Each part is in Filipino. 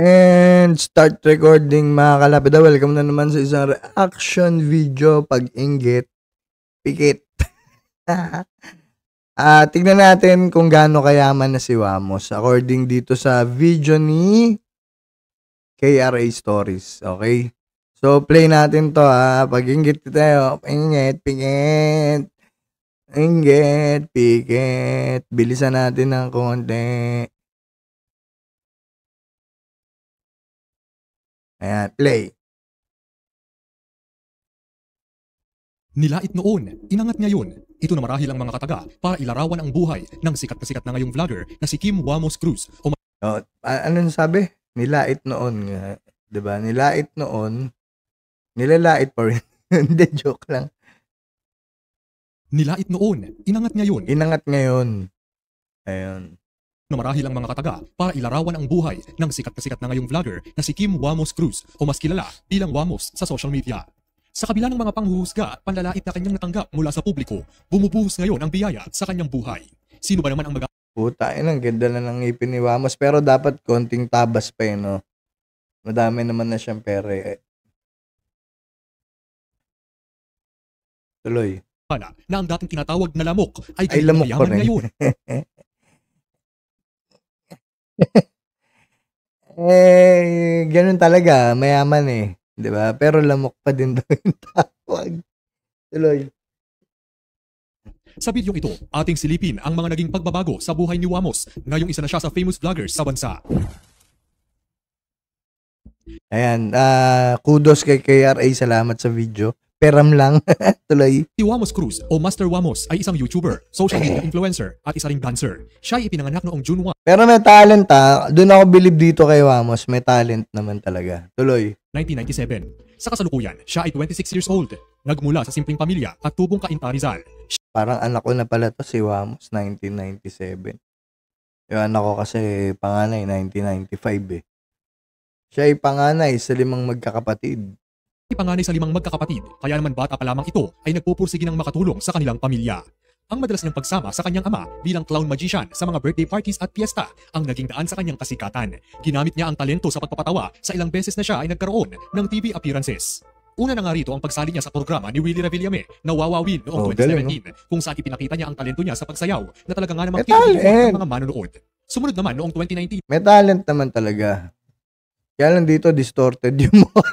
And start recording mga kalapida. Ah, welcome na naman sa isang reaction video pag-inggit. Pikit. uh, tignan natin kung gaano kayaman na si Wamos. According dito sa video ni KRA Stories. Okay? So play natin to ha. Pag-inggit tayo. Inggit, pikit. Inggit, pikit. Bilisan natin ng konti. Ayan, play. Nilait noon, inangat ngayon. Ito na marahil ang mga kataga para ilarawan ang buhay ng sikat na sikat na ngayong vlogger na si Kim Wamos Cruz. O oh, ano sabi? Nilait noon nga. ba diba? Nilait noon. Nilalait pa rin. Hindi, joke lang. Nilait noon, inangat ngayon. Inangat ngayon. Ayun na marahil ang mga kataga para ilarawan ang buhay ng sikat na sikat na ngayong vlogger na si Kim Wamos Cruz o mas kilala bilang Wamos sa social media. Sa kabila ng mga panghuhusga at panlalait na kanyang natanggap mula sa publiko, bumubuhos ngayon ang biyaya sa kanyang buhay. Sino ba naman ang mag- Puta, yun, ang ganda na ng ngipin ni Wamos. Pero dapat konting tabas pa yun, eh, no? Madami naman na siyang pere. Eh. Tuloy. Pala, na ang dating tinatawag na lamok ay, ay lamok pa rin. ngayon. eh, ganun talaga. Mayaman eh. ba diba? Pero lamok pa din daw yung tawag. Tuloy. Sa bidyong ito, ating silipin ang mga naging pagbabago sa buhay ni Wamos. Ngayong isa na siya sa famous vloggers sa bansa. Ayan, uh, kudos kay KRA, salamat sa video. Peram lang. Tuloy. Si Wamos Cruz o Master Wamos ay isang YouTuber, social media influencer, at isa ring dancer. Siya ay ipinanganak noong June 1. Pero may talent ha. Doon ako believe dito kay Wamos. May talent naman talaga. Tuloy. 1997. Sa kasalukuyan, siya ay 26 years old. Nagmula sa simpleng pamilya at tubong kainta Rizal. Parang anak ko na pala to si Wamos, 1997. Yung anak ko kasi panganay, 1995 eh. Siya ay panganay sa limang magkakapatid. Ipanganay sa limang magkakapatid, kaya naman bata pa lamang ito ay nagpupursige ng makatulong sa kanilang pamilya. Ang madalas niyang pagsama sa kanyang ama bilang clown magician sa mga birthday parties at piyesta ang naging daan sa kanyang kasikatan. Ginamit niya ang talento sa pagpapatawa sa ilang beses na siya ay nagkaroon ng TV appearances. Una na nga rito ang pagsali niya sa programa ni Willie Revillame na Wawawin noong oh, 2017 no? kung saan ipinakita niya ang talento niya sa pagsayaw na talaga nga namang kinakiliwan ng mga manonood. Sumunod naman noong 2019. May talent naman talaga. Kaya lang dito distorted yung mga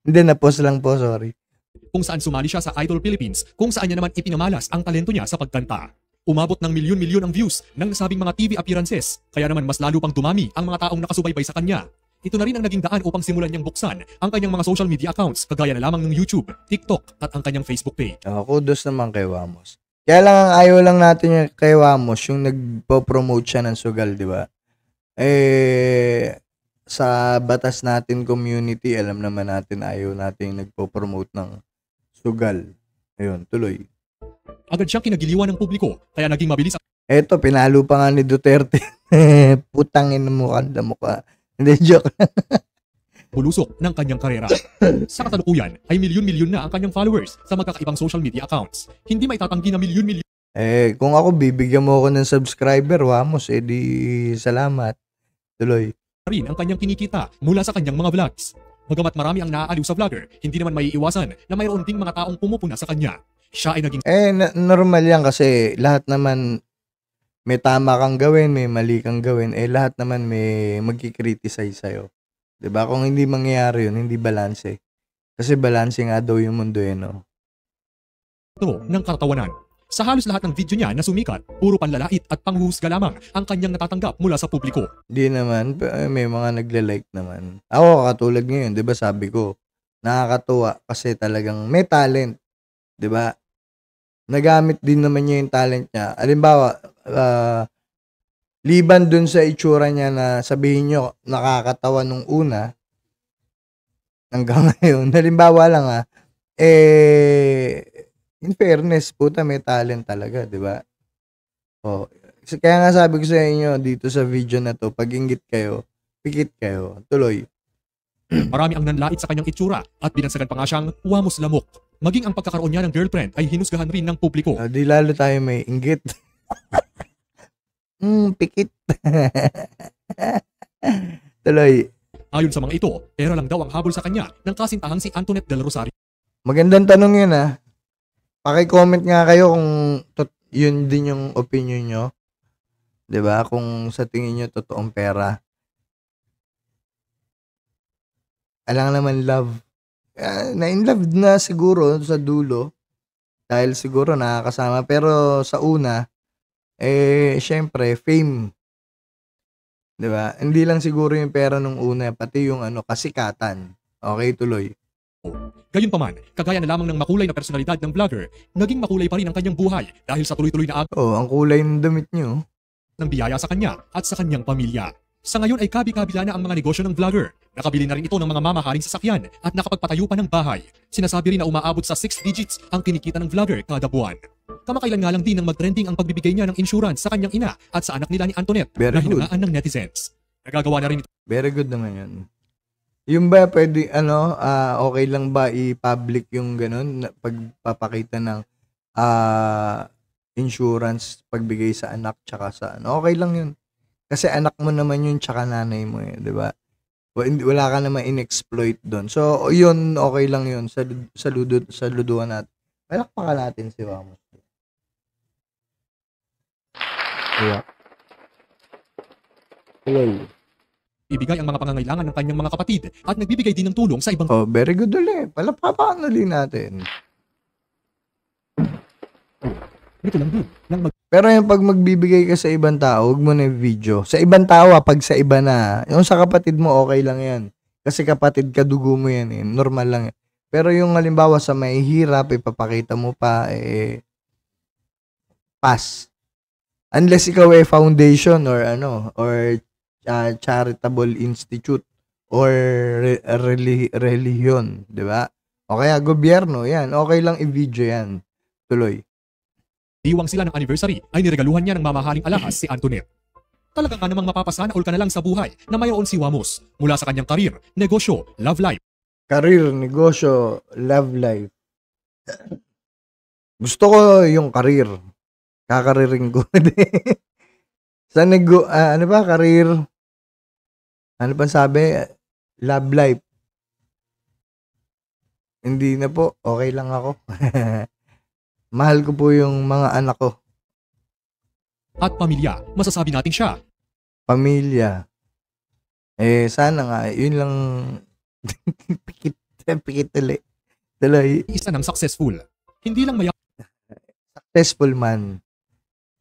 hindi, na-pause lang po, sorry. Kung saan sumali siya sa Idol Philippines, kung saan niya naman ipinamalas ang talento niya sa pagkanta. Umabot ng milyon-milyon ang views ng nasabing mga TV appearances, kaya naman mas lalo pang dumami ang mga taong nakasubaybay sa kanya. Ito na rin ang naging daan upang simulan niyang buksan ang kanyang mga social media accounts kagaya na lamang ng YouTube, TikTok at ang kanyang Facebook page. Oh, kudos naman kay Wamos. Kaya lang ang ayaw lang natin kay Wamos yung nagpo-promote siya ng sugal, di ba? Eh, sa batas natin community, alam naman natin ayaw natin nagpo-promote ng sugal. Ayun, tuloy. Agad siyang kinagiliwan ng publiko, kaya naging mabilis. Eto, pinalo pa nga ni Duterte. Putangin mo kanda mukha. Hindi, joke Pulusok ng kanyang karera. sa katalukuyan ay milyon-milyon na ang kanyang followers sa magkakaibang social media accounts. Hindi maitatanggi na milyon-milyon. Eh, kung ako bibigyan mo ako ng subscriber, wamos, edi eh, salamat. Tuloy rin ang kanyang kinikita mula sa kanyang mga vlogs. Bagamat marami ang naaaliw sa vlogger, hindi naman may iwasan na mayroon ding mga taong pumupuna sa kanya. Siya ay naging... Eh, normal yan kasi lahat naman may tama kang gawin, may mali kang gawin, eh lahat naman may magkikriticize sa'yo. ba diba? Kung hindi mangyayari yun, hindi balanse. Kasi balanse nga daw yung mundo eh, no? Ito, ng kartawanan. Sa halos lahat ng video niya na sumikat, puro panlalait at panghuhusga lamang ang kanyang natatanggap mula sa publiko. Hindi naman, may mga nagle-like naman. Ako katulad ngayon, 'di ba sabi ko, nakakatuwa kasi talagang may talent, 'di ba? Nagamit din naman niya yung talent niya. Halimbawa, uh, liban dun sa itsura niya na sabihin niyo nakakatawa nung una hanggang ngayon halimbawa lang ah eh in fairness, puta, may talent talaga, di ba? Oh, kaya nga sabi ko sa inyo dito sa video na to, pag kayo, pikit kayo, tuloy. Marami ang nanlait sa kanyang itsura at binansagan pa nga siyang wamos lamok. Maging ang pagkakaroon niya ng girlfriend ay hinusgahan rin ng publiko. Uh, di lalo tayo may ingit. Hmm, pikit. tuloy. Ayon sa mga ito, pera lang daw ang habol sa kanya ng kasintahang si Antoinette Del Rosario. Magandang tanong yun ah. Paki-comment nga kayo kung tot- yun din yung opinion nyo. 'Di ba? Kung sa tingin niyo totoong pera. Alang naman love. Uh, ah, na in love na siguro sa dulo dahil siguro nakakasama pero sa una eh syempre fame 'di ba? Hindi lang siguro yung pera nung una, pati yung ano kasikatan. Okay, tuloy. Oh, gayunpaman, kagaya na lamang ng makulay na personalidad ng vlogger, naging makulay pa rin ang kanyang buhay dahil sa tuloy-tuloy na ag- Oh, ang kulay ng damit niyo. ng biyaya sa kanya at sa kanyang pamilya. Sa ngayon ay kabi-kabila na ang mga negosyo ng vlogger. Nakabili na rin ito ng mga mamahaling sasakyan at nakapagpatayo pa ng bahay. Sinasabi rin na umaabot sa 6 digits ang kinikita ng vlogger kada buwan. Kamakailan nga lang din ang mag-trending ang pagbibigay niya ng insurance sa kanyang ina at sa anak nila ni Antoinette Very na good. ng netizens. Nagagawa na rin ito. Very good naman yan. Yung ba pwede ano uh, okay lang ba i-public yung ganun pagpapakita ng uh, insurance pagbigay sa anak tsaka sa ano. Okay lang yun. Kasi anak mo naman yun tsaka nanay mo eh, 'di ba? Wala ka naman inexploit doon. So yun okay lang yun sa saludo saluduhan natin. Palakpakan natin si Wamos. Yeah. Hello ibigay ang mga pangangailangan ng kanyang mga kapatid at nagbibigay din ng tulong sa ibang... Oh, very good ulit. Palapapakan ulit natin. Dito lang din. Nang mag- Pero yung pag magbibigay ka sa ibang tao, huwag mo na video. Sa ibang tao, ha, ah, pag sa iba na, yung sa kapatid mo, okay lang yan. Kasi kapatid ka, dugo mo yan eh. Normal lang yan. Pero yung halimbawa sa mahihirap, ipapakita mo pa, eh, pass. Unless ikaw eh foundation or ano, or uh, charitable institute or re- religion, 'di ba? O kaya gobyerno, 'yan. Okay lang i-video 'yan. Tuloy. Diwang sila ng anniversary ay niregaluhan niya ng mamahaling alahas si Antoinette. Talaga nga namang mapapasana all ka na lang sa buhay na mayoon si Wamos mula sa kanyang karir, negosyo, love life. Karir, negosyo, love life. Gusto ko yung karir. Kakaririn ko. sa nego, uh, ano ba, karir, ano pa sabi? Love life. Hindi na po. Okay lang ako. Mahal ko po yung mga anak ko. At pamilya, masasabi natin siya. Pamilya. Eh, sana nga. Eh, yun lang. pikit, pikit tuloy. Tuloy. Isa ng successful. Hindi lang mayaman. successful man.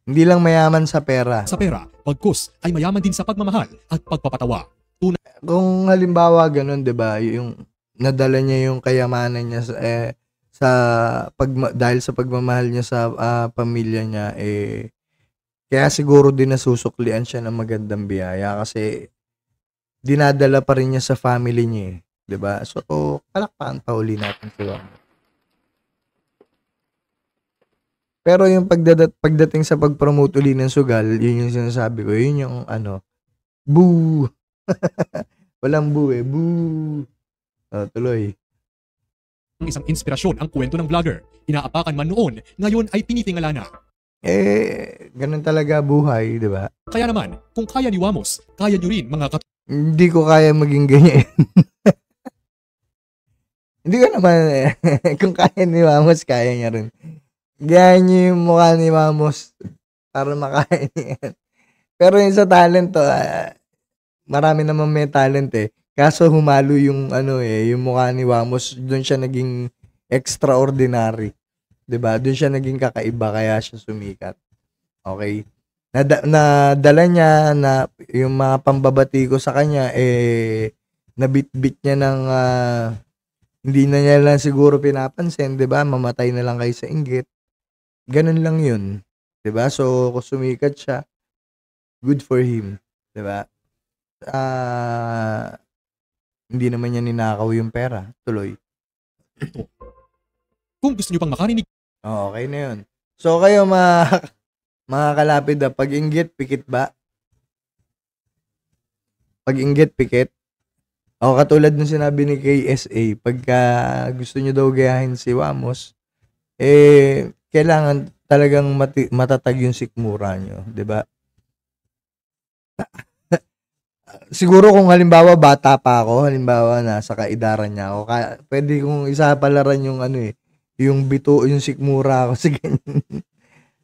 Hindi lang mayaman sa pera. Sa pera, pagkus ay mayaman din sa pagmamahal at pagpapatawa tunay. Kung halimbawa ganun, 'di ba? Yung nadala niya yung kayamanan niya sa eh, sa pag dahil sa pagmamahal niya sa uh, pamilya niya eh kaya siguro din nasusuklian siya ng magandang biyaya kasi dinadala pa rin niya sa family niya, eh, 'di ba? So, oh, palakpakan pa uli natin si Wang. Pero yung pagdadat pagdating sa pagpromote uli ng sugal, yun yung sinasabi ko, yun yung ano, boo. Walang bu eh. Boo. Oh, tuloy. Isang inspirasyon ang kwento ng vlogger. Inaapakan man noon, ngayon ay tinitingala na. Eh, ganun talaga buhay, di ba? Kaya naman, kung kaya ni Wamos, kaya niyo rin mga kat... Hindi ko kaya maging ganyan. Hindi ko naman, eh. kung kaya ni Wamos, kaya niya rin. Gaya niyo yung mukha ni Wamos para makaya Pero yung sa talent to, uh, marami naman may talent eh. Kaso humalo yung ano eh, yung mukha ni Wamos, doon siya naging extraordinary. 'Di ba? Doon siya naging kakaiba kaya siya sumikat. Okay. Na, na niya na yung mga pambabati ko sa kanya eh nabitbit niya ng uh, hindi na niya lang siguro pinapansin, 'di ba? Mamatay na lang kayo sa inggit. Ganun lang 'yun. 'Di ba? So, kung sumikat siya, good for him. 'di ba? uh, hindi naman niya ninakaw yung pera. Tuloy. Kung gusto niyo pang makarinig. Oh, okay na yun. So kayo mga, mga kalapid na pag-inggit, pikit ba? Pag-inggit, pikit? O katulad ng sinabi ni KSA, pagka gusto niyo daw gayahin si Wamos, eh, kailangan talagang mati- matatag yung sikmura nyo, di ba? siguro kung halimbawa bata pa ako, halimbawa nasa kaidaran niya ako, ka, pwede kong isapalaran yung ano eh, yung bito, yung sikmura ako sa ganyan.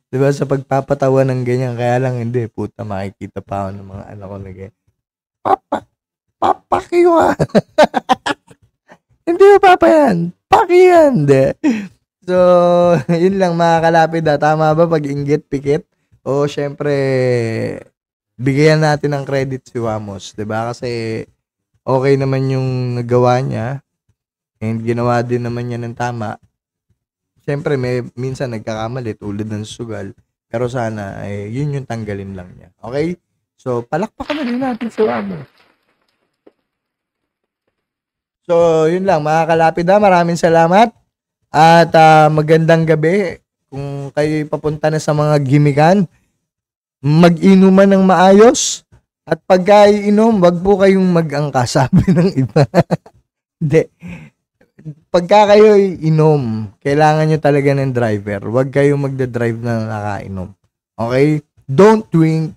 diba, sa pagpapatawa ng ganyan, kaya lang hindi, puta, makikita pa ako ng mga anak ko na ganyan. Papa, papa kiwa. hindi mo papa yan. Paki yan, de. So, yun lang mga kalapida. Ah. Tama ba pag inggit, pikit? O, syempre, bigyan natin ng credit si Wamos, 'di ba? Kasi okay naman yung nagawa niya and ginawa din naman niya ng tama. Siyempre, may minsan nagkakamali tulad ng sugal. Pero sana, eh, yun yung tanggalin lang niya. Okay? So, palakpakan na din natin si Wamos. So, yun lang, mga na, ah. maraming salamat. At uh, magandang gabi kung kayo papunta na sa mga gimikan mag-inuman ng maayos at pagkainom, wag po kayong mag-angka, sabi ng iba. Hindi. Pagka kayo inom, kailangan nyo talaga ng driver. Huwag kayong magda-drive na nakainom. Okay? Don't drink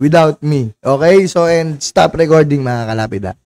without me. Okay? So, and stop recording mga kalapida.